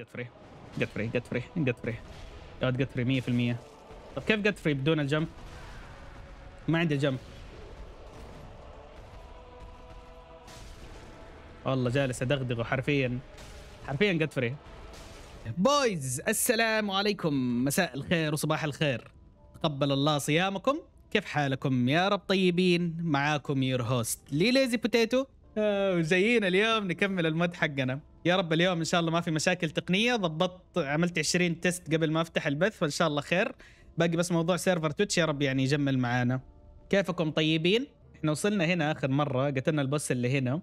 قد فري قد فري قد فري قد فري ياد قد فري 100% طب كيف قد فري بدون الجمب؟ ما عندي جمب والله جالس ادغدغه حرفيا حرفيا قد فري بويز السلام عليكم مساء الخير وصباح الخير تقبل الله صيامكم كيف حالكم يا رب طيبين معاكم يور هوست لي ليزي بوتيتو وجايين اليوم نكمل المود حقنا يا رب اليوم ان شاء الله ما في مشاكل تقنيه ضبطت عملت 20 تيست قبل ما افتح البث فان شاء الله خير باقي بس موضوع سيرفر تويتش يا رب يعني يجمل معانا كيفكم طيبين احنا وصلنا هنا اخر مره قتلنا البوس اللي هنا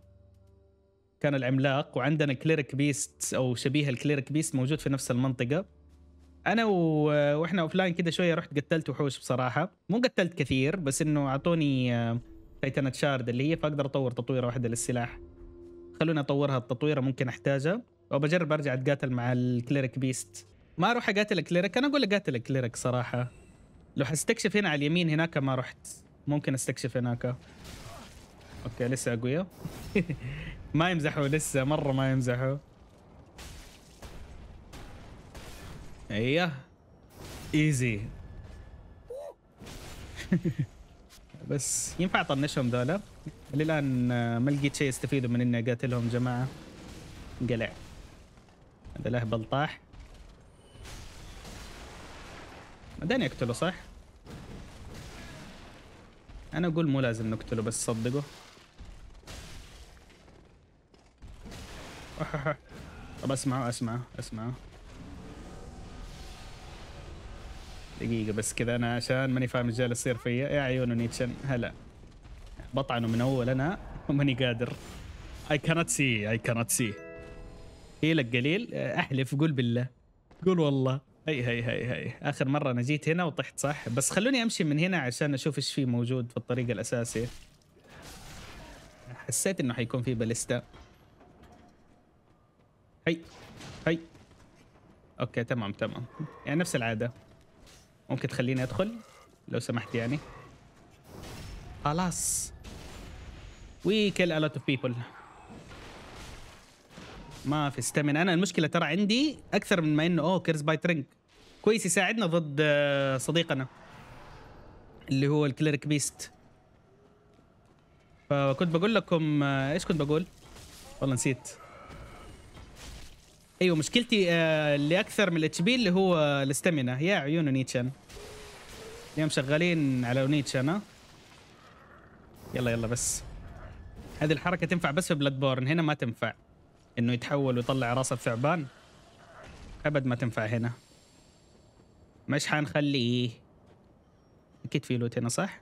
كان العملاق وعندنا كليرك بيست او شبيه الكليرك بيست موجود في نفس المنطقه انا و... واحنا اوفلاين كده شويه رحت قتلت وحوش بصراحه مو قتلت كثير بس انه اعطوني تايتانات آه، شارد اللي هي فاقدر اطور تطويره واحده للسلاح خلوني اطورها التطوير ممكن احتاجها وبجرب ارجع اتقاتل مع الكليرك بيست ما اروح اقاتل الكليرك انا اقول اقاتل الكليرك صراحه لو حستكشف هنا على اليمين هناك ما رحت ممكن استكشف هناك اوكي لسه اقوياء ما يمزحوا لسه مره ما يمزحوا ايوه ايزي بس ينفع اطنشهم ذولا للان آه، ما لقيت شيء يستفيدوا من اني اقاتلهم جماعه قلع هذا له بلطاح بعدين اقتله صح انا اقول مو لازم نقتله بس صدقه طب اسمعه اسمعه اسمعه دقيقة بس كذا أنا عشان ماني فاهم ايش جالس يصير فيا يا إيه عيون نيتشن هلا بطعنه من أول أنا وماني قادر I cannot see I cannot see هيلك قليل أحلف قول بالله قول والله هي هي هي هي آخر مرة أنا جيت هنا وطحت صح بس خلوني أمشي من هنا عشان أشوف ايش في موجود في الطريق الأساسي حسيت إنه حيكون في باليستا هي هي اوكي تمام تمام يعني نفس العاده ممكن تخليني ادخل لو سمحت يعني خلاص وي كل ا لوت اوف بيبل ما في استمن انا المشكله ترى عندي اكثر من ما انه اوه كيرز باي ترينك كويس يساعدنا ضد آه، صديقنا اللي هو الكليريك بيست فكنت بقول لكم آه، ايش كنت بقول والله نسيت ايوه مشكلتي آه اللي اكثر من الاتش بي اللي هو الاستمنة يا عيون نيتشان اليوم شغالين على نيتشان ها يلا يلا بس هذه الحركه تنفع بس في بلاد بورن هنا ما تنفع انه يتحول ويطلع راسه الثعبان ابد ما تنفع هنا مش حنخليه اكيد في لوت هنا صح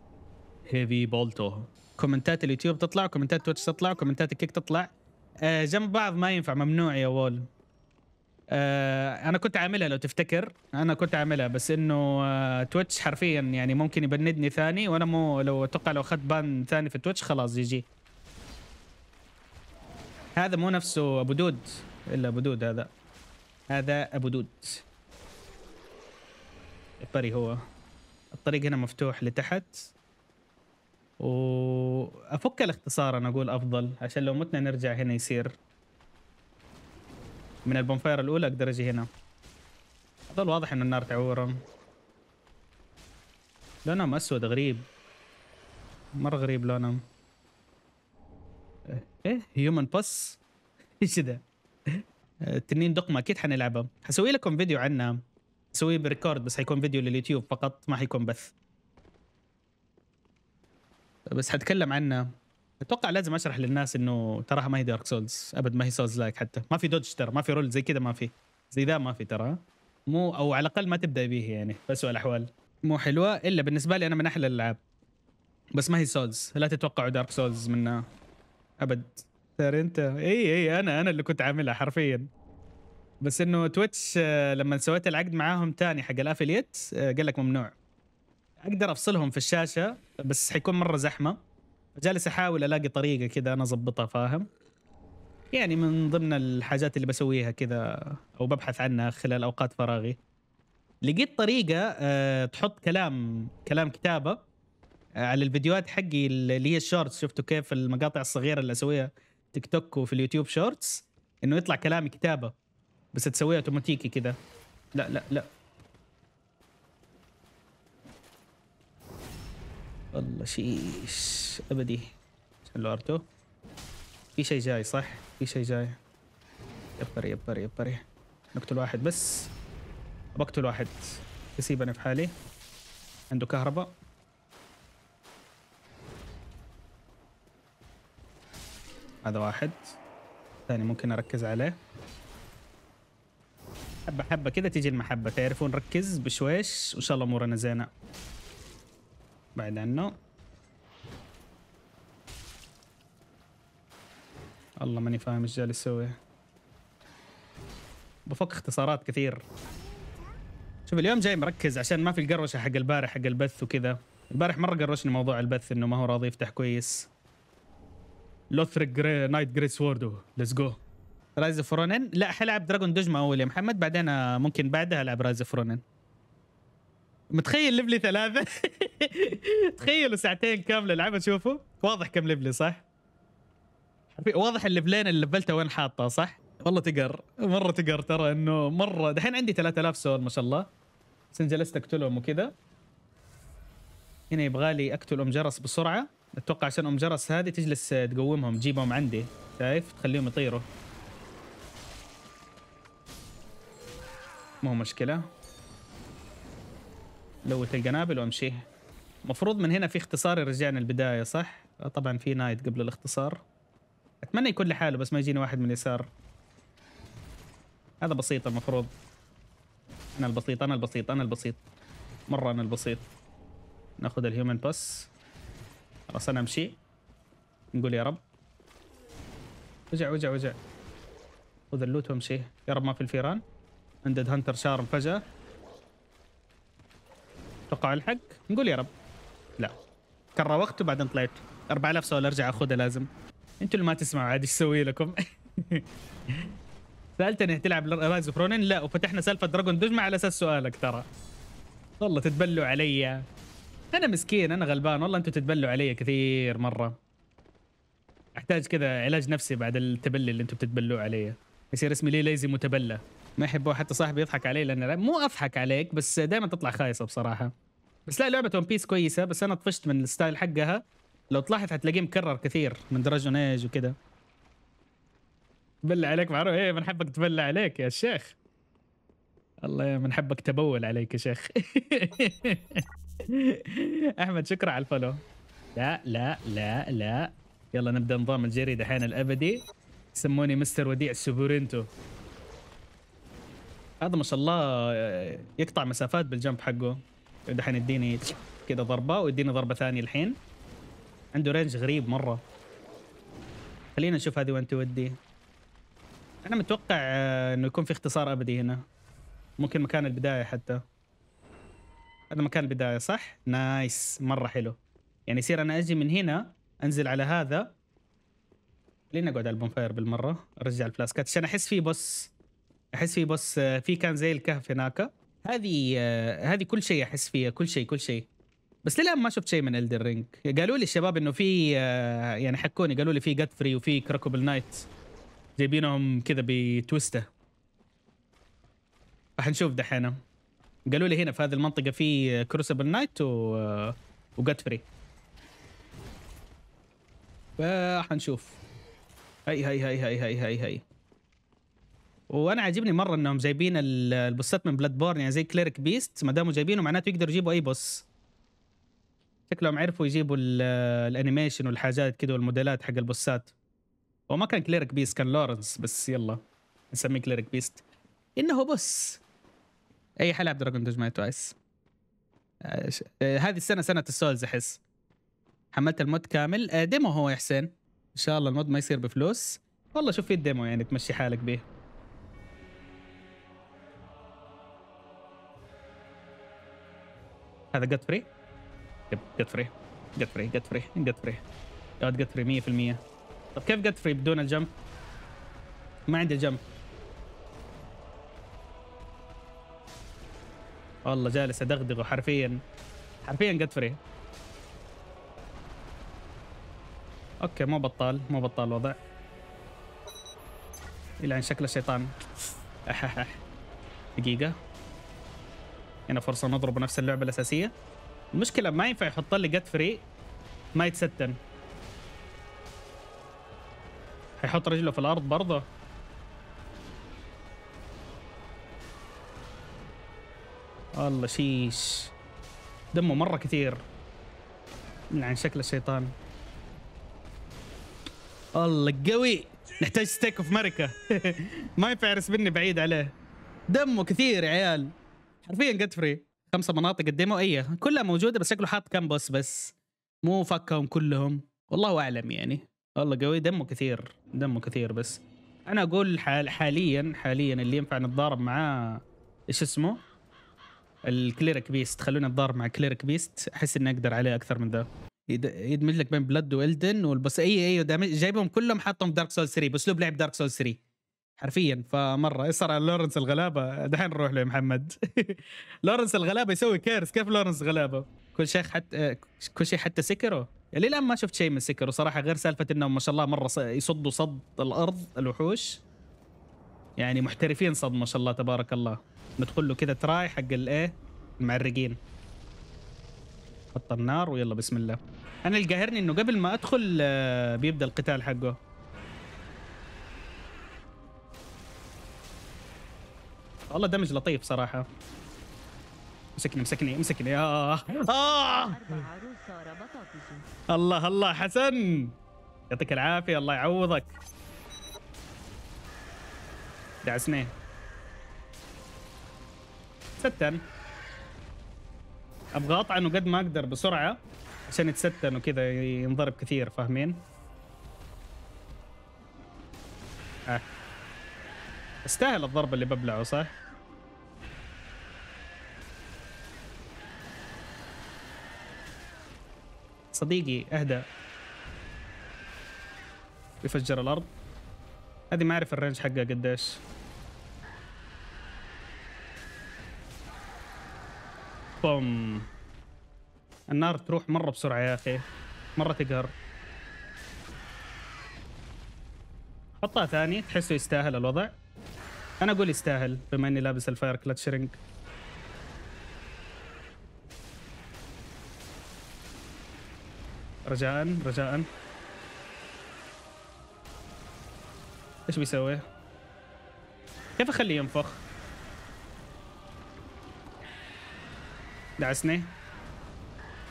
هيفي بولتو كومنتات اليوتيوب تطلع وكومنتات تويتش تطلع وكومنتات الكيك تطلع آه، جنب بعض ما ينفع ممنوع يا وول آه، انا كنت عاملها لو تفتكر انا كنت عاملها بس انه تويتش آه، حرفيا يعني ممكن يبندني ثاني وانا مو لو اتوقع لو اخذت بان ثاني في تويتش خلاص جي جي هذا مو نفسه ابو دود الا ابو دود هذا هذا ابو دود الطريق هو الطريق هنا مفتوح لتحت وافك الاختصار انا اقول افضل عشان لو متنا نرجع هنا يصير من البونفاير الاولى اقدر اجي هنا اظل واضح انه النار تعورهم لونهم اسود غريب مره غريب لونهم ايه هيومن إيه، بس ايش ده تنين دقمة اكيد حنلعبها حسوي لكم فيديو عنها اسويه بريكورد بس حيكون فيديو لليوتيوب فقط ما حيكون بث بس حتكلم عنها اتوقع لازم اشرح للناس انه تراها ما هي دارك سولز ابد ما هي سولز لايك حتى ما في دوج ترى ما في رول زي كذا ما في زي ذا ما في ترى مو او على الاقل ما تبدا به يعني بسوء الاحوال مو حلوه الا بالنسبه لي انا من احلى الالعاب بس ما هي سولز لا تتوقعوا دارك سولز منها ابد ترى انت اي اي انا انا اللي كنت عاملها حرفيا بس انه تويتش آه، لما سويت العقد معاهم تاني حق الافليت آه، قال لك ممنوع اقدر افصلهم في الشاشه بس حيكون مره زحمه جالس احاول الاقي طريقه كذا انا اظبطها فاهم يعني من ضمن الحاجات اللي بسويها كذا او ببحث عنها خلال اوقات فراغي لقيت طريقه آه، تحط كلام كلام كتابه آه، على الفيديوهات حقي اللي هي الشورتس شفتوا كيف المقاطع الصغيره اللي اسويها تيك توك وفي اليوتيوب شورتس انه يطلع كلام كتابه بس تسويها اوتوماتيكي كذا لا لا لا والله شيش ابدي شلو ارتو في شيء جاي صح في شيء جاي يبري يبري يبري نقتل واحد بس بقتل واحد يسيبني في حالي عنده كهرباء هذا واحد ثاني ممكن اركز عليه حبه حبه كذا تيجي المحبه تعرفون نركز بشويش وان شاء الله امورنا زينه بعد عنه الله ماني فاهم ايش جالس اسوي بفك اختصارات كثير شوف اليوم جاي مركز عشان ما في القروشه حق البارح حق البث وكذا البارح مره قروشني موضوع البث انه ما هو راضي يفتح كويس لوثريك جري نايت جريس سوردو ليتس جو رايز اوف رونن لا حلعب دراجون دوجما اول يا محمد بعدين آه، ممكن بعدها العب رايز اوف رونن متخيل ليفلي ثلاثة تخيلوا ساعتين كاملة لعبة تشوفوا واضح كم ليفلي صح واضح الليفلين اللي لفلته وين حاطه صح والله تقر مرة تقر ترى انه مرة دحين عندي 3000 سول ما شاء الله بس جلست اقتلهم وكذا هنا يبغالي اقتل ام جرس بسرعة اتوقع عشان ام جرس هذه تجلس تقومهم تجيبهم عندي شايف تخليهم يطيروا مو مشكلة لوت القنابل وامشي مفروض من هنا في اختصار يرجعنا البداية صح؟ طبعا في نايت قبل الاختصار اتمنى يكون لحاله بس ما يجيني واحد من اليسار هذا بسيط المفروض انا البسيط انا البسيط انا البسيط مرة انا البسيط ناخذ الهيومن بس خلاص انا امشي نقول يا رب وجع وجع وجع خذ اللوت وامشي يا رب ما في الفيران عندد هانتر شارم فجأة توقع الحق نقول يا رب لا كرر وقت وبعدين طلعت 4000 سؤال ارجع اخذها لازم انتوا اللي ما تسمعوا عاد ايش اسوي لكم سالتني هتلعب رايز اوف رونين لا وفتحنا سالفه دراجون دوجما على اساس سؤالك ترى والله تتبلوا علي انا مسكين انا غلبان والله انتوا تتبلوا علي كثير مره احتاج كذا علاج نفسي بعد التبلي اللي انتم بتتبلوه علي يصير اسمي لي ليزي متبلى ما يحبوها حتى صاحبي يضحك علي لان مو اضحك عليك بس دائما تطلع خايسه بصراحه بس لا لعبه ون بيس كويسه بس انا طفشت من الستايل حقها لو تلاحظ حتلاقيه مكرر كثير من دراجون ايج وكذا تبلع عليك معروف ايه من حبك تبلع عليك يا شيخ الله يا من حبك تبول عليك يا شيخ احمد شكرا على الفولو لا لا لا لا يلا نبدا نظام الجري دحين الابدي سموني مستر وديع سوبرينتو هذا ما شاء الله آه، يقطع مسافات بالجنب حقه دحين يديني كذا ضربه ويديني ضربه ثانيه الحين عنده رينج غريب مره خلينا نشوف هذه وين تودي انا متوقع آه، انه يكون في اختصار ابدي هنا ممكن مكان البدايه حتى هذا مكان البدايه صح نايس مره حلو يعني يصير انا اجي من هنا انزل على هذا خليني اقعد على البونفاير بالمره ارجع الفلاسكات عشان احس فيه بوس احس فيه بس في كان زي الكهف هناك هذه هذه كل شيء احس فيها كل شيء كل شيء بس للان ما شفت شيء من الدر رينج قالوا لي الشباب انه في يعني حكوني قالوا لي في جاد فري وفي كراكوبل نايت جايبينهم كذا بتويسته راح نشوف دحين قالوا لي هنا في هذه المنطقه في كروسبل نايت و وجاد فري نشوف هاي هاي هاي هاي هاي هاي هاي وانا عاجبني مره انهم جايبين البوسات من بلاد بورن يعني زي كليرك بيست ما داموا جايبينه معناته يقدروا يجيبوا اي بوس شكلهم عرفوا يجيبوا الانيميشن والحاجات كده والموديلات حق البوسات هو ما كان كليرك بيست كان لورنس بس يلا نسميه كليرك بيست انه بوس اي حلقه دراجون دوجما توايس آه هذه السنه سنه السولز احس حملت المود كامل آه ديمو هو يا حسين ان شاء الله المود ما يصير بفلوس والله شوف في الديمو يعني تمشي حالك بيه هذا قد فري قد فري قد فري قد فري قد فري يا جت فري 100% طب كيف قد فري بدون الجم ما عندي الجم والله جالس ادغدغه حرفيا حرفيا قد فري اوكي مو بطال مو بطال الوضع يلعن شكل الشيطان دقيقة هنا فرصه نضرب نفس اللعبه الاساسيه المشكله ما ينفع يحط لي جت فري ما يتستن هيحط رجله في الارض برضه والله شيش دمه مره كثير من عن يعني شكل الشيطان الله قوي نحتاج ستيك اوف ماركه ما ينفع يرسبني بعيد عليه دمه كثير يا عيال حرفيا جت فري خمسه مناطق الديمو اي كلها موجوده بس شكله حاط كم بوس بس مو فكهم كلهم والله اعلم يعني والله قوي دمه كثير دمه كثير بس انا اقول حال حاليا حاليا اللي ينفع نتضارب معاه ايش اسمه الكليرك بيست خلونا نتضارب مع كليرك بيست احس اني اقدر عليه اكثر من ذا يدمج لك بين بلاد والدن والبس اي اي جايبهم كلهم حاطهم في دارك سول 3 باسلوب لعب دارك سول 3 حرفيا فمره ايش صار على لورنس الغلابه دحين نروح له يا محمد لورنس الغلابه يسوي كيرس كيف لورنس غلابه كل شيء حتى كل شيء حتى سكره يعني الان ما شفت شيء من سكره صراحه غير سالفه انهم ما شاء الله مره يصدوا صد الارض الوحوش يعني محترفين صد ما شاء الله تبارك الله ندخل له كذا تراي حق الايه المعرقين حط النار ويلا بسم الله انا اللي قاهرني انه قبل ما ادخل آه، بيبدا القتال حقه والله دمج لطيف صراحه مسكني مسكني مسكني آه. آه. آه. الله الله حسن يعطيك العافيه الله يعوضك دعسني ستن ابغى اطعنه قد ما اقدر بسرعه عشان يتستن وكذا ينضرب كثير فاهمين؟ آه. استاهل الضرب اللي ببلعه صح؟ صديقي اهدى يفجر الارض هذه ما اعرف الرينج حقها قديش بوم النار تروح مره بسرعه يا اخي مره تقهر حطها ثاني تحسه يستاهل الوضع انا اقول يستاهل بما اني لابس الفاير كلتش رينج رجاء رجاء ايش بيسوي؟ كيف اخليه ينفخ؟ دعسني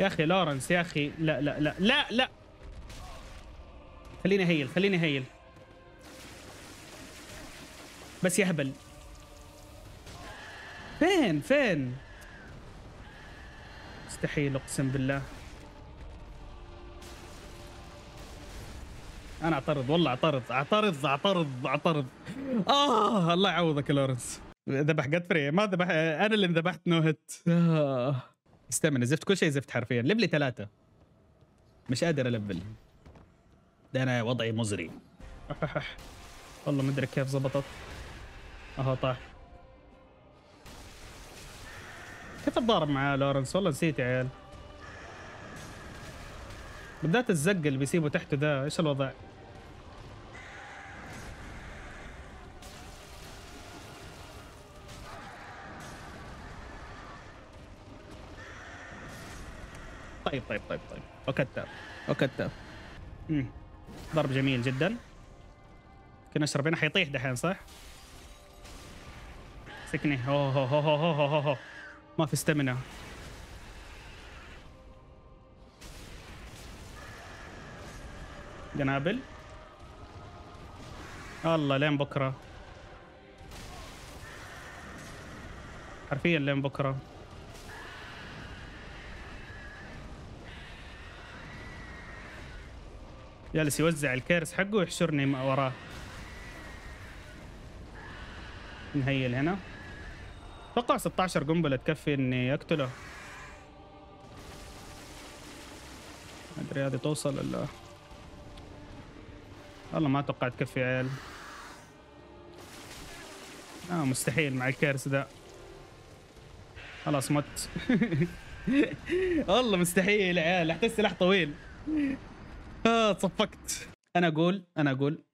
يا اخي لورنس يا اخي لا لا لا لا لا خليني هيل خليني هيل بس يهبل فين فين مستحيل اقسم بالله انا اعترض والله اعترض اعترض اعترض اعترض اه الله يعوضك لورنس ذبح جاتفري ما ذبح انا اللي انذبحت نو هيت آه. استنى زفت كل شيء زفت حرفيا لبلي ثلاثة مش قادر البل ده انا وضعي مزري والله ما ادري كيف زبطت اهو طاح كيف اتضارب مع لورنس والله نسيت يا عيال بالذات الزق اللي بيسيبه تحته ذا ايش الوضع طيب طيب طيب طيب وكتر وكتر ضرب جميل جدا كنا شربنا حيطيح دحين صح؟ مسكني هو هو هو هو هو ما في استمنة قنابل الله لين بكره حرفيا لين بكره جالس يوزع الكيرس حقه ويحشرني وراه نهيل هنا اتوقع 16 قنبله تكفي اني اقتله ما ادري هذه توصل ولا والله ما اتوقع تكفي عيال آه مستحيل مع الكيرس ده خلاص مت والله مستحيل عيال احتاج سلاح طويل اه تصفقت انا اقول انا اقول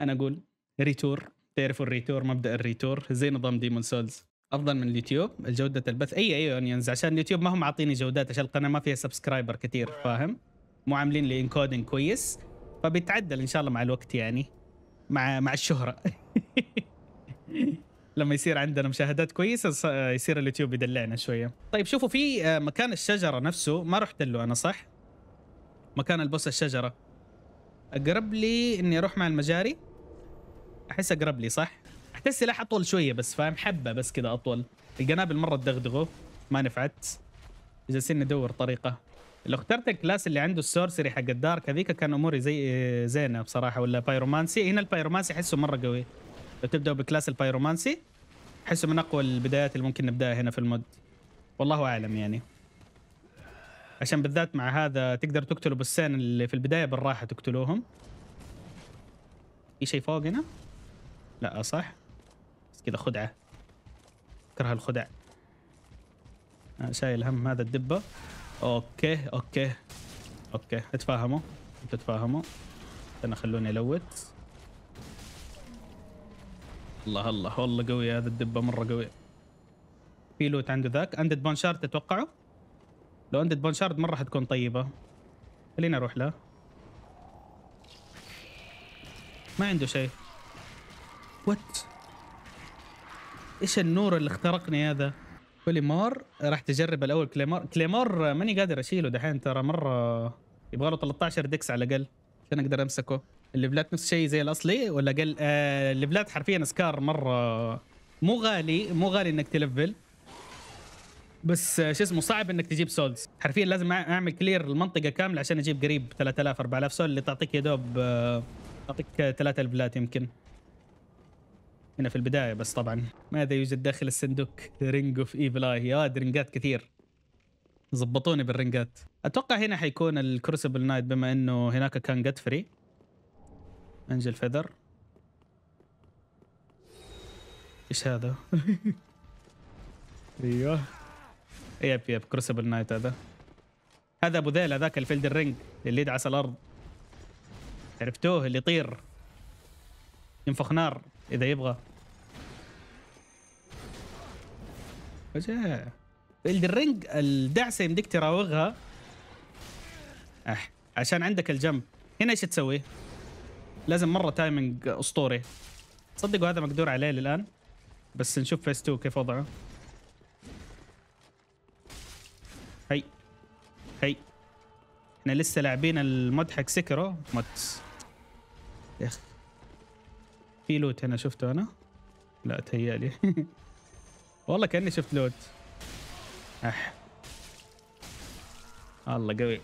انا اقول ريتور تعرفوا الريتور مبدا الريتور زي نظام ديمون سولز افضل من اليوتيوب جوده البث اي اي اونيونز عشان اليوتيوب ما هم عاطيني جودات عشان القناه ما فيها سبسكرايبر كثير فاهم مو عاملين لي انكودنج كويس فبيتعدل ان شاء الله مع الوقت يعني مع مع الشهره لما يصير عندنا مشاهدات كويسه يصير اليوتيوب يدلعنا شويه طيب شوفوا في آه، مكان الشجره نفسه ما رحت له انا صح مكان البوس الشجره اقرب لي اني اروح مع المجاري احس اقرب لي صح السلاح اطول شويه بس فاهم حبه بس كذا اطول القنابل مره تدغدغه ما نفعت جالسين ندور طريقه لو اخترت الكلاس اللي عنده السورسري حق الدارك هذيك كان اموري زي آه، زينه بصراحه ولا بايرومانسي هنا البايرومانسي احسه مره قوي لو تبداوا بكلاس البايرومانسي احسه من اقوى البدايات اللي ممكن نبداها هنا في المود والله اعلم يعني عشان بالذات مع هذا تقدر تقتلوا بسين اللي في البدايه بالراحه تقتلوهم في شيء فوق هنا لا صح كذا خدعة أكره الخدع آه، شايل هم هذا الدبة أوكي أوكي أوكي اتفاهموا انتوا تفاهموا استنى خلوني الوت الله الله والله قوي هذا الدبه مره قوي في لوت عنده ذاك اندد بونشارد تتوقعوا لو اندد بونشارد مره حتكون طيبه خليني اروح له ما عنده شيء وات ايش النور اللي اخترقني هذا كليمار راح تجرب الاول كليمار كليمار ماني قادر اشيله دحين ترى مره يبغى له 13 دكس على الاقل عشان اقدر امسكه الليفلات نفس الشيء زي الاصلي ولا اقل آه الليفلات حرفيا سكار مره مو غالي مو غالي انك تلفل بس شو اسمه صعب انك تجيب سولز حرفيا لازم اعمل كلير المنطقه كامله عشان اجيب قريب 3000 4000 سول اللي تعطيك يا دوب آه، تعطيك ثلاثة ليفلات يمكن هنا في البداية بس طبعا ماذا يوجد داخل الصندوق رينج اوف ايفل اي آه رنجات كثير زبطوني بالرنجات اتوقع هنا حيكون الكروسبل نايت بما انه هناك كان جت فري انجل فيذر ايش هذا ايوه يب يب كروسبل نايت هذا هذا ابو ذيل هذاك الفيلد الرينج اللي يدعس الارض عرفتوه اللي يطير ينفخ نار اذا إيه يبغى وجع الرينج الدعسه يمديك تراوغها أح. عشان عندك الجنب هنا ايش تسوي؟ لازم مره تايمنج اسطوري تصدقوا هذا مقدور عليه للان بس نشوف فيس 2 كيف وضعه هي هي احنا لسه لاعبين المضحك سكرو مت يا اخي في لوت هنا شفته انا لا تهيالي والله كاني شفت لوت اح الله قوي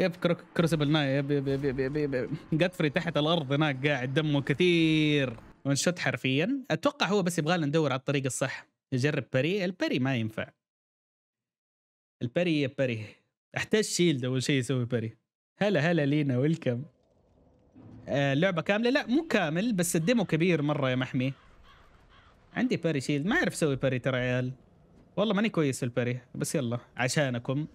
يب كرو... كروسبل ناي يب يب يب يب يب, يب. قطفري تحت الارض هناك قاعد دمه كثير وانشط حرفيا اتوقع هو بس يبغالنا ندور على الطريق الصح نجرب بري البري ما ينفع البري يا بري احتاج شيلد اول شيء يسوي بري هلا هلا لينا ويلكم آه، لعبه كامله لا مو كامل بس الديمو كبير مره يا محمي عندي باري شيلد ما اعرف اسوي باري ترى عيال والله ماني كويس في الباري بس يلا عشانكم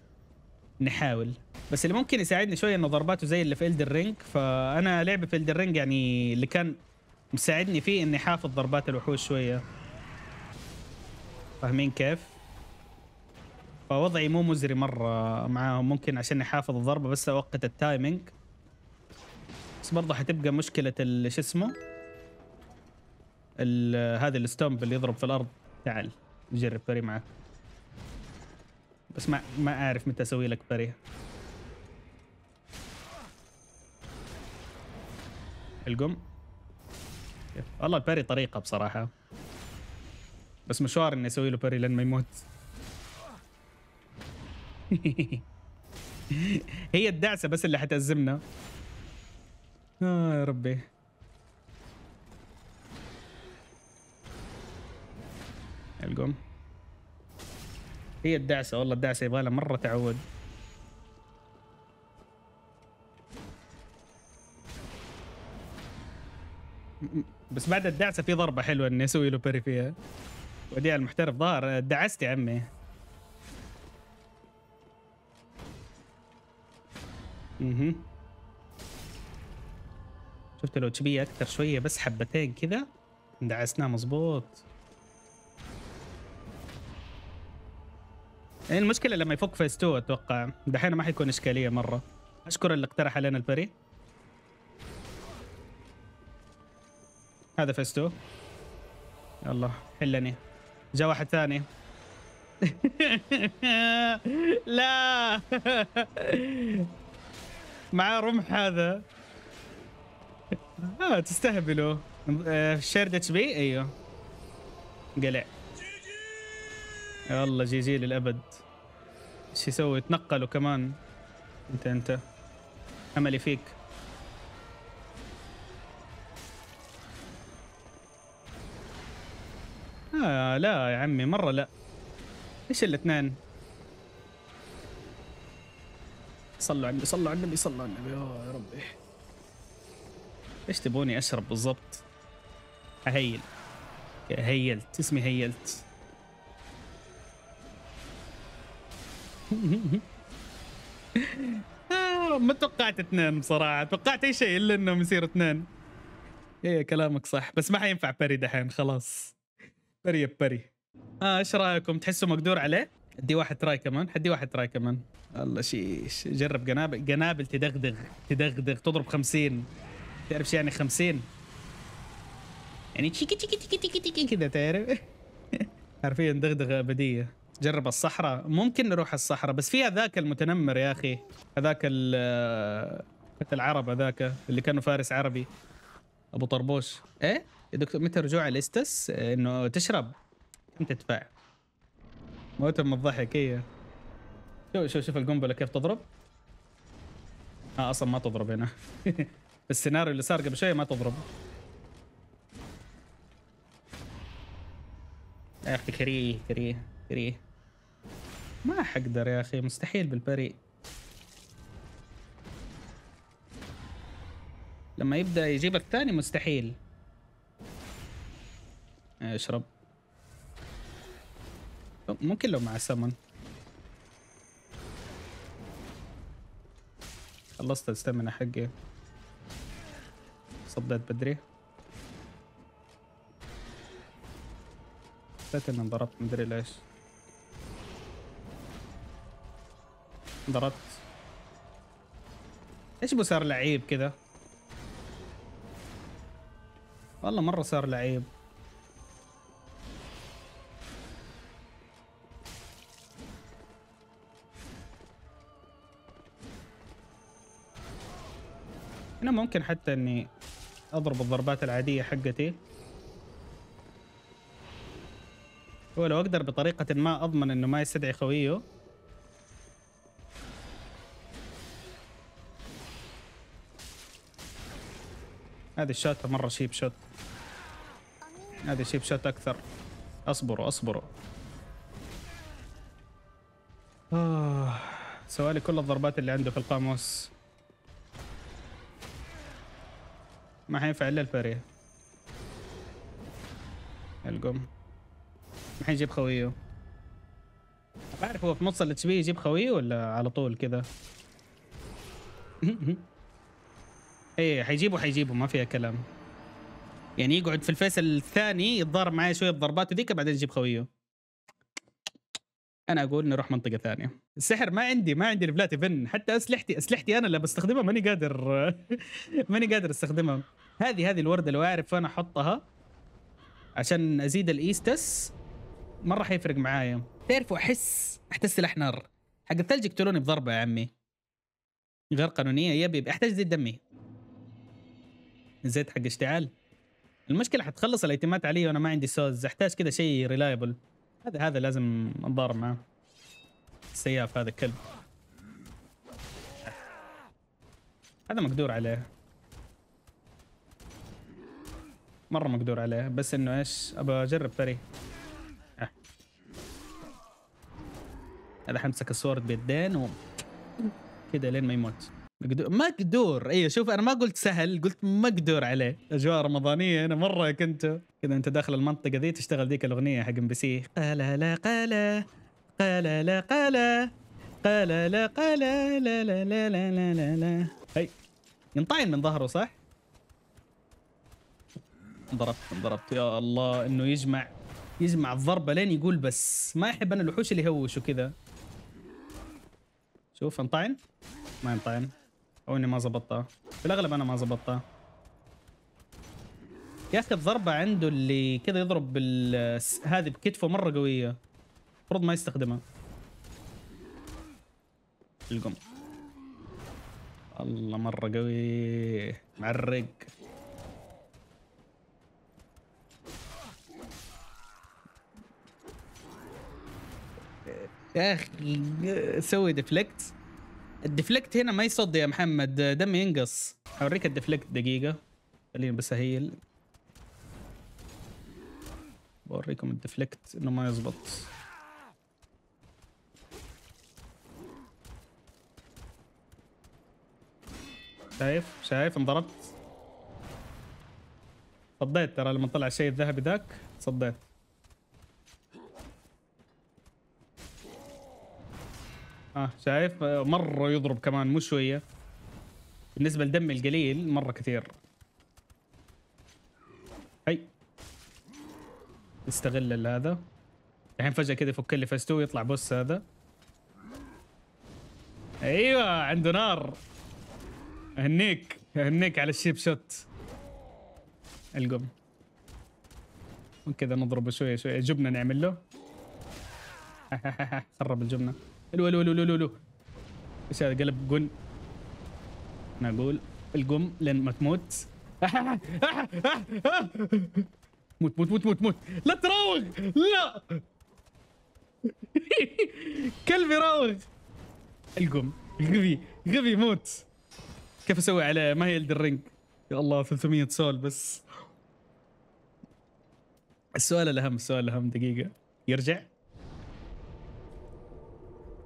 نحاول بس اللي ممكن يساعدني شويه انه ضرباته زي اللي في الدر رينج فانا لعبه في الدر رينج يعني اللي كان مساعدني فيه اني حافظ ضربات الوحوش شويه فاهمين كيف فوضعي مو مزري مره معاهم ممكن عشان احافظ الضربه بس اوقت التايمنج بس برضه حتبقى مشكله ال شو اسمه ال هذا الستومب اللي يضرب في الارض تعال نجرب بري معك بس ما ما اعرف متى اسوي لك بري القم والله البري طريقه بصراحه بس مشوار اني اسوي له بري لين ما يموت هي الدعسه بس اللي حتأزمنا آه يا ربي القم هي الدعسة والله الدعسة يبغى لها مرة تعود بس بعد الدعسة في ضربة حلوة اني اسوي له بري فيها وديع المحترف ظهر آه، دعست يا عمي اها شفت لو تبي اكثر شويه بس حبتين كذا دعسناه مظبوط يعني المشكله لما يفك فيس 2 اتوقع دحين ما حيكون اشكاليه مره اشكر اللي اقترح علينا البري هذا فيس 2 يلا حلني جاء واحد ثاني لا مع رمح هذا اه تستهبلوا اتش آه، بي ايوه قلع والله جي جي للابد ايش يسوي تنقلوا كمان انت انت املي فيك آه لا يا عمي مرة لا ايش الاثنين صلوا على النبي صلوا على النبي صلوا على النبي آه، يا ربي ايش تبوني اشرب بالضبط؟ اهيل هيلت اسمي هيلت آه، ما توقعت اثنين بصراحة توقعت اي شيء الا انهم يصيروا اثنين ايه كلامك صح بس ما حينفع بري دحين خلاص بري بري اه ايش رايكم تحسوا مقدور عليه؟ ادي واحد تراي كمان حدي واحد تراي كمان الله شيش جرب قنابل قنابل تدغدغ تدغدغ تضرب خمسين تعرف شو يعني 50 يعني تشيكي تشيكي تشيكي تشيكي تشيكي كذا تعرف حرفيا دغدغه ابديه جرب الصحراء ممكن نروح الصحراء بس في هذاك المتنمر يا اخي هذاك آه، العرب هذاك اللي كانوا فارس عربي ابو طربوش ايه يا دكتور متى رجوع الاستس آه، انه تشرب كم تدفع موت من الضحك هي إيه. شوف شوف شوف القنبله كيف تضرب اه اصلا ما تضرب هنا السيناريو اللي صار قبل شوي ما تضرب يا اخي كريه كريه كريه ما حقدر يا اخي مستحيل بالبري لما يبدا يجيب الثاني مستحيل اشرب ممكن لو مع سمن خلصت السمنه حقي صديت بدري حسيت اني انضربت مدري ليش انضربت ايش بو صار لعيب كذا والله مره صار لعيب هنا ممكن حتى اني اضرب الضربات العاديه حقتي ولو اقدر بطريقه ما اضمن انه ما يستدعي خويه هذه الشوتة مره شيب شوت هذه شيب شوت اكثر اصبروا اصبروا آه، سوالي كل الضربات اللي عنده في القاموس ما حينفع الا الفريه القم ما حيجيب خويه ما اعرف هو في نص الاتش بي يجيب خويه ولا على طول كذا ايه حيجيبه حيجيبه ما فيها كلام يعني يقعد في الفيس الثاني يتضارب معي شويه بضرباته ذيك بعدين يجيب خويه انا اقول نروح منطقه ثانيه السحر ما عندي ما عندي البلاتي بن حتى اسلحتي اسلحتي انا اللي بستخدمها ماني قادر ماني قادر استخدمها هذه هذه الورده لو اعرف فين احطها عشان ازيد الايستس مره حيفرق معايا تعرفوا احس احس سلاح حق الثلج يقتلوني بضربه يا عمي غير قانونيه يبي احتاج زيت دمي زيت حق اشتعال المشكله حتخلص الايتمات علي وانا ما عندي سوز احتاج كذا شيء ريلايبل هذا هذا لازم نضارب معاه السياف هذا كلب هذا مقدور عليه مرة مقدور عليه بس انه ايش ابى اجرب فري آه. هذا حمسك السورد بيدين و كده لين ما يموت مقدور مقدور ايوه شوف انا ما قلت سهل قلت مقدور عليه اجواء رمضانيه انا مره كنت كذا انت داخل المنطقه ذي تشتغل ذيك الاغنيه حق ام بي سي قلا لا قلا قلا لا قلا قلا لا قلا لا لا لا لا لا لا لا هي ينطعن من ظهره صح؟ انضربت انضربت يا الله انه يجمع يجمع الضربه لين يقول بس ما يحب انا الوحوش اللي يهوشوا كذا شوف انطعن ما ينطعن او اني ما في الاغلب انا ما زبطتها يا اخي الضربه عنده اللي كذا يضرب بال هذه بكتفه مره قويه المفروض ما يستخدمها القم الله مره قوي معرق يا اخي سوي ديفلكت الديفلكت هنا ما يصد يا محمد دم ينقص اوريك الديفلكت دقيقه خليني بسهيل بوريكم الديفلكت انه ما يزبط شايف شايف انضربت صديت ترى لما طلع الشيء الذهبي ذاك صديت اه شايف مره يضرب كمان مو شويه بالنسبه لدم القليل مره كثير هي نستغل هذا الحين فجاه كذا يفك لي فستو ويطلع يطلع بوس هذا ايوه عنده نار هنيك هنيك على الشيب شوت القم وكذا نضربه شويه شويه جبنه نعمل له خرب الجبنه الو الو الو الو الو ايش هذا قلب جن انا اقول القم لين ما تموت موت موت موت موت موت لا تراوغ لا كلب يراوغ القم غبي غبي موت كيف اسوي على ما هي الدرينج يا الله 300 سول بس السؤال الاهم السؤال الاهم دقيقه يرجع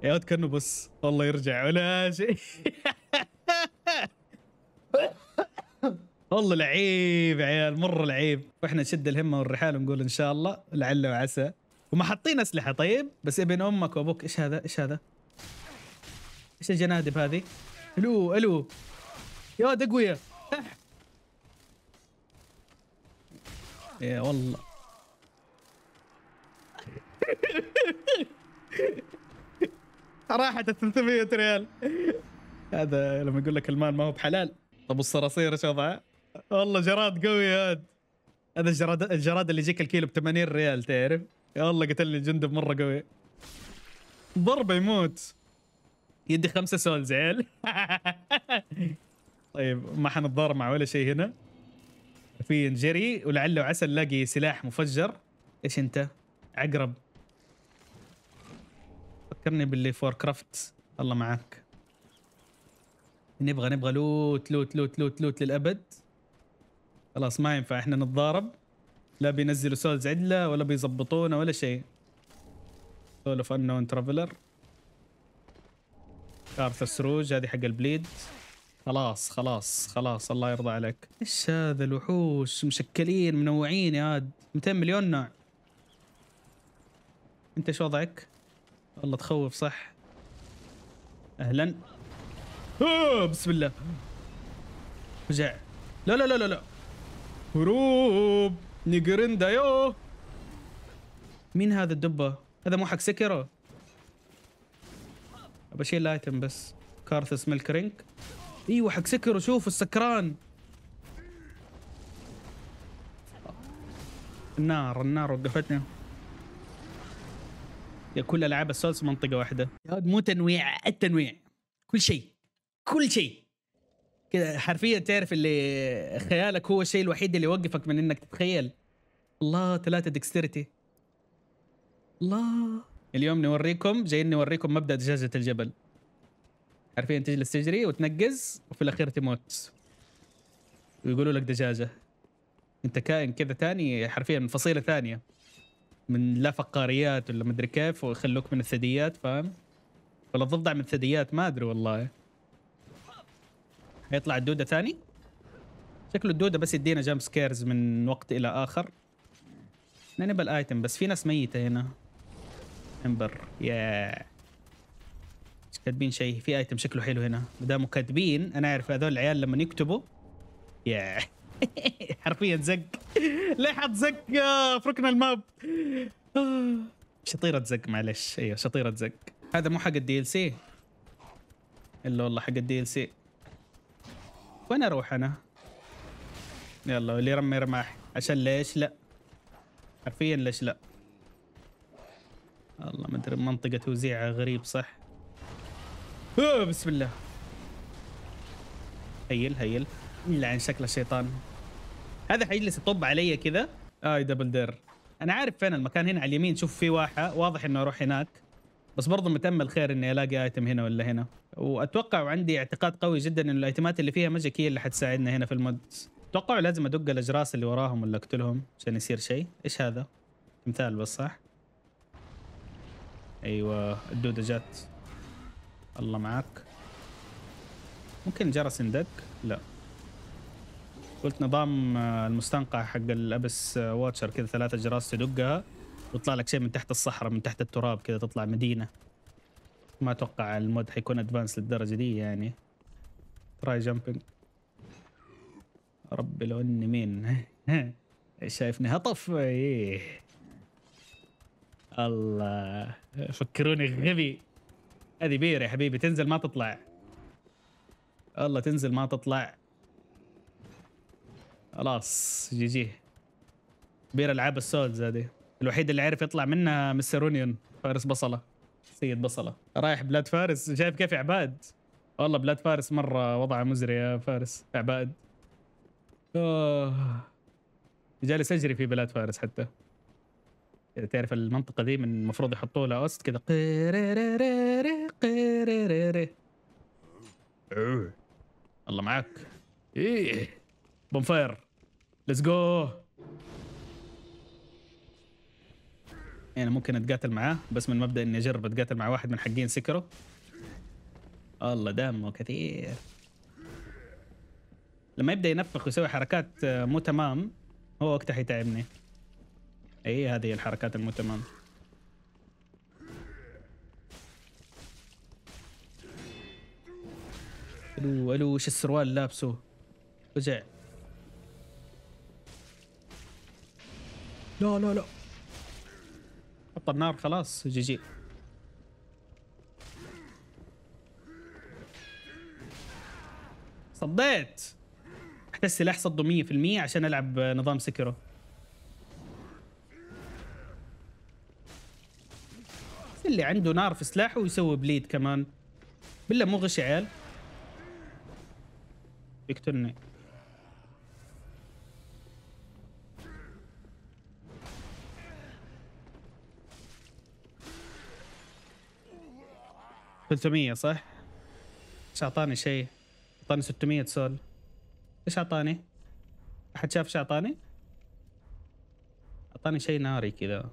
يا ود كانه بس والله يرجع ولا شيء والله لعيب يا عيال مره لعيب واحنا نشد الهمه والرحال ونقول ان شاء الله لعل وعسى وما حاطين اسلحه طيب بس ابن امك وابوك ايش هذا ايش هذا ايش الجنادب هذه الو الو يا ود اقوياء يا والله راحت ال 300 ريال هذا لما يقول لك المال ما هو بحلال طب والصراصير ايش وضعها؟ والله جراد قوي هذا هذا الجراد الجراد اللي يجيك الكيلو ب 80 ريال تعرف؟ يا الله قتلني جندب مره قوي ضربه يموت يدي خمسة سولز عيل طيب ما حنضار مع ولا شيء هنا في نجري ولعله وعسى نلاقي سلاح مفجر ايش انت؟ عقرب ذكرني باللي فور كرافت الله معاك نبغى نبغى لوت لوت لوت لوت لوت للابد خلاص ما ينفع احنا نتضارب لا بينزلوا سولز عدله ولا بيظبطونا ولا شيء سول اوف انون ترافلر كارثة سروج هذه حق البليد خلاص خلاص خلاص الله يرضى عليك ايش هذا الوحوش مشكلين منوعين يا عاد 200 مليون نوع انت شو وضعك والله تخوف صح اهلا أوه بسم الله فجع لا لا لا لا لا هروب نجرندا يو مين هذا الدبة؟ هذا مو حق سكرة ابى اشيل لايتم بس كارثس ميلك رينك ايوه حق سكره شوف السكران النار النار وقفتنا كل العاب السولز منطقه واحده هذا مو تنويع التنويع كل شيء كل شيء كذا حرفيا تعرف اللي خيالك هو الشيء الوحيد اللي يوقفك من انك تتخيل الله ثلاثه ديكستريتي الله اليوم نوريكم جايين نوريكم مبدا دجاجه الجبل عارفين تجلس تجري وتنقز وفي الاخير تموت ويقولوا لك دجاجه انت كائن كذا ثاني حرفيا من فصيله ثانيه من لا فقاريات ولا مدري كيف ويخلوك من الثدييات فاهم ولا تضلع من الثدييات ما ادري والله هيطلع الدوده ثاني شكله الدوده بس يدينا جامب سكيرز من وقت الى اخر نبى الايتم بس في ناس ميته هنا امبر يا مش كاتبين شيء في ايتم شكله حلو هنا ما داموا كاتبين انا اعرف هذول العيال لما يكتبوا يا حرفيا زق ليه حط زق فركنا الماب شطيره زق معلش ايوه شطيره زق هذا مو حق الديل سي الا والله حق الديل سي وين اروح انا يلا اللي يرمي رماح عشان ليش لا حرفيا ليش لا الله ما ادري منطقه توزيعها غريب صح بسم الله هيل هيل لعن يعني شكل الشيطان هذا حيجلس يطب علي كذا اي دبل دير انا عارف فين المكان هنا على اليمين شوف في واحه واضح انه اروح هناك بس برضه متامل خير اني الاقي ايتم هنا ولا هنا واتوقع وعندي اعتقاد قوي جدا ان الايتمات اللي فيها ماجيك هي اللي حتساعدنا هنا في المود اتوقع لازم ادق الاجراس اللي وراهم ولا اقتلهم عشان يصير شيء ايش هذا مثال بس صح ايوه الدوده جات الله معاك ممكن جرس يندق لا قلت نظام آه، المستنقع حق الابس آه، واتشر كذا ثلاثة جراس تدقها ويطلع لك شيء من تحت الصحراء من تحت التراب كذا تطلع مدينة ما اتوقع المود حيكون ادفانس للدرجة دي يعني تراي جامبينج ربي لو اني مين شايفني هطف ايه الله فكروني غبي هذه بير يا حبيبي تنزل ما تطلع الله تنزل ما تطلع خلاص جي جي كبير العاب السولز هذه الوحيد اللي عرف يطلع منها مستر اونيون فارس بصله سيد بصله رايح بلاد فارس شايف كيف عباد والله بلاد فارس مره وضعها مزري يا فارس عباد اوه جالس اجري في بلاد فارس حتى اذا يعني تعرف المنطقه دي من المفروض يحطوا لها اوست كذا الله معاك ايه بونفاير ليتس جو يعني ممكن اتقاتل معاه بس من مبدا اني اجرب اتقاتل مع واحد من حقين سكرو الله دمه كثير لما يبدا ينفخ ويسوي حركات آه، مو تمام هو وقتها حيتعبني اي هذه الحركات المو تمام الو الو ايش السروال لابسه وجع لا لا لا حط النار خلاص جي جي صديت احتاج سلاح صده 100% عشان العب نظام سكرو اللي عنده نار في سلاحه ويسوي بليد كمان بالله مو غش عيال يقتلني 300 صح؟ ايش اعطاني شيء؟ اعطاني 600 سول ايش اعطاني؟ احد شاف ايش اعطاني؟ اعطاني شيء ناري كذا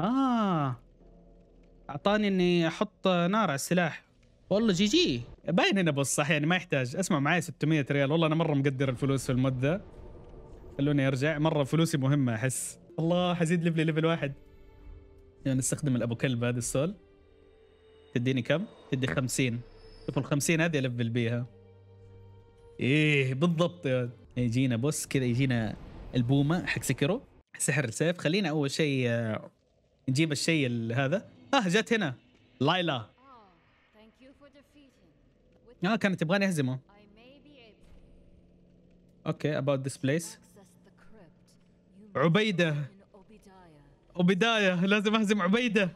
اه اعطاني اني احط نار على السلاح والله جي جي باين هنا بص صح يعني ما يحتاج اسمع معي 600 ريال والله انا مره مقدر الفلوس في المده خلوني ارجع مره فلوسي مهمه احس الله حزيد ليفلي ليفل واحد يعني نستخدم الابو كلب هذه السول تديني كم؟ تدي 50 شوف ال 50 هذه الفل بيها ايه بالضبط يا يجينا بوس كذا يجينا البومه حق سكرو سحر السيف خلينا اول شيء آه، نجيب الشيء هذا اه جت هنا لايلا oh، اه كانت تبغاني اهزمه اوكي اباوت ذيس بليس عبيده وبدايه لازم اهزم عبيده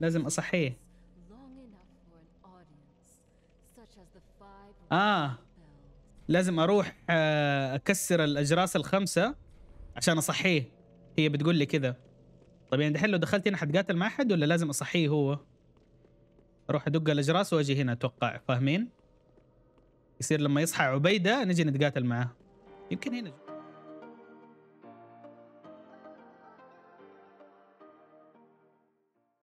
لازم اصحيه اه لازم اروح آه، اكسر الاجراس الخمسه عشان اصحيه هي بتقول لي كذا طيب يعني دحين لو دخلت هنا حتقاتل مع احد ولا لازم اصحيه هو اروح ادق الاجراس واجي هنا اتوقع فاهمين يصير لما يصحى عبيده نجي نتقاتل معاه يمكن هنا